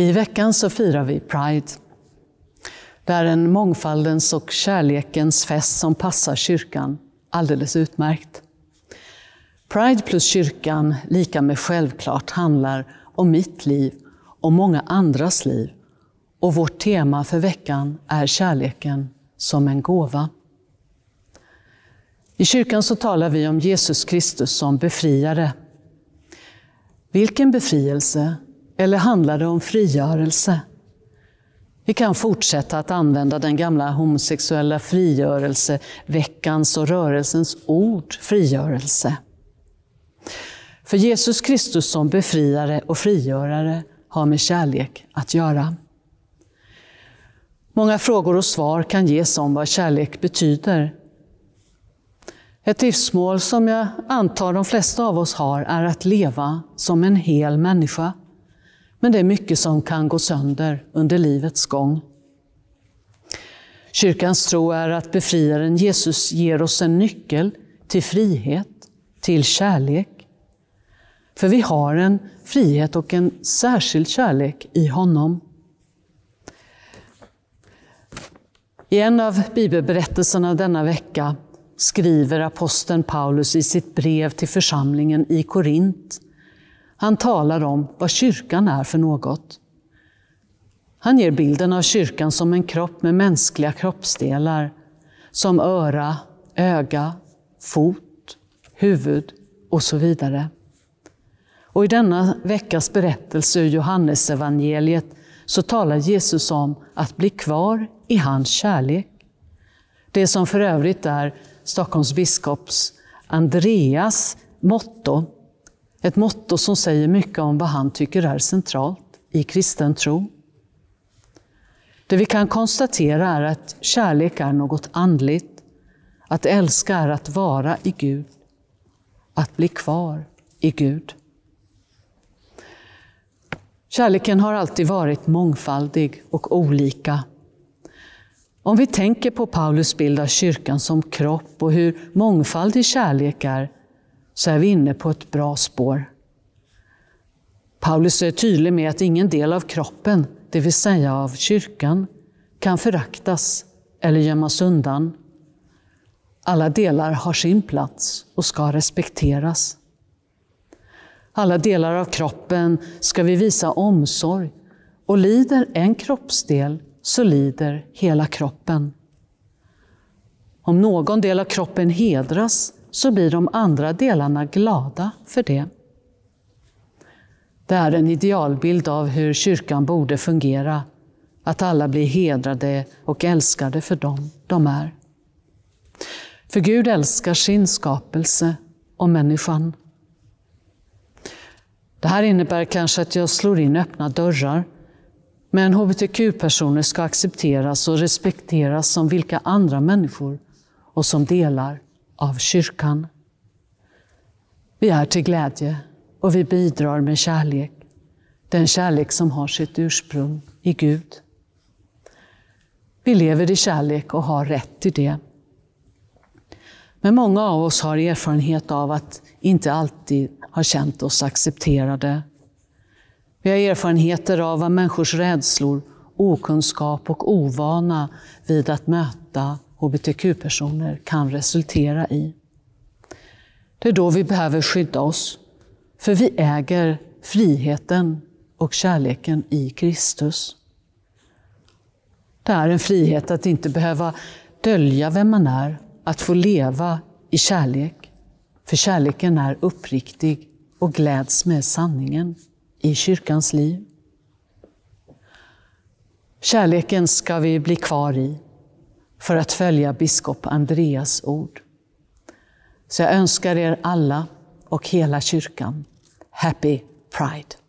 I veckan så firar vi Pride. Det är en mångfaldens och kärlekens fest som passar kyrkan alldeles utmärkt. Pride plus kyrkan, lika med självklart, handlar om mitt liv och många andras liv. Och vårt tema för veckan är kärleken som en gåva. I kyrkan så talar vi om Jesus Kristus som befriare. Vilken befrielse eller handlar det om frigörelse? Vi kan fortsätta att använda den gamla homosexuella frigörelseveckans och rörelsens ord frigörelse. För Jesus Kristus som befriare och frigörare har med kärlek att göra. Många frågor och svar kan ges om vad kärlek betyder. Ett livsmål som jag antar de flesta av oss har är att leva som en hel människa. Men det är mycket som kan gå sönder under livets gång. Kyrkans tro är att befriaren Jesus ger oss en nyckel till frihet, till kärlek. För vi har en frihet och en särskild kärlek i honom. I en av bibelberättelserna denna vecka skriver aposteln Paulus i sitt brev till församlingen i Korint han talar om vad kyrkan är för något. Han ger bilden av kyrkan som en kropp med mänskliga kroppsdelar, som öra, öga, fot, huvud och så vidare. Och I denna veckas berättelse ur Johannes evangeliet så talar Jesus om att bli kvar i hans kärlek. Det som för övrigt är Stockholms biskops Andreas motto ett motto som säger mycket om vad han tycker är centralt i kristen tro. Det vi kan konstatera är att kärlek är något andligt. Att älska är att vara i Gud. Att bli kvar i Gud. Kärleken har alltid varit mångfaldig och olika. Om vi tänker på Paulus bild av kyrkan som kropp och hur mångfaldig kärlek är, så är vi inne på ett bra spår. Paulus är tydlig med att ingen del av kroppen, det vill säga av kyrkan, kan föraktas eller gömmas undan. Alla delar har sin plats och ska respekteras. Alla delar av kroppen ska vi visa omsorg och lider en kroppsdel så lider hela kroppen. Om någon del av kroppen hedras så blir de andra delarna glada för det. Det är en idealbild av hur kyrkan borde fungera, att alla blir hedrade och älskade för dem de är. För Gud älskar sin skapelse och människan. Det här innebär kanske att jag slår in öppna dörrar, men hbtq-personer ska accepteras och respekteras som vilka andra människor och som delar av kyrkan. Vi är till glädje och vi bidrar med kärlek, den kärlek som har sitt ursprung i Gud. Vi lever i kärlek och har rätt till det. Men många av oss har erfarenhet av att inte alltid ha känt oss accepterade. Vi har erfarenheter av vad människors rädslor, okunskap och ovana vid att möta hbtq-personer kan resultera i. Det är då vi behöver skydda oss, för vi äger friheten och kärleken i Kristus. Det är en frihet att inte behöva dölja vem man är, att få leva i kärlek. För kärleken är uppriktig och gläds med sanningen i kyrkans liv. Kärleken ska vi bli kvar i för att följa biskop Andreas ord. Så jag önskar er alla och hela kyrkan Happy Pride!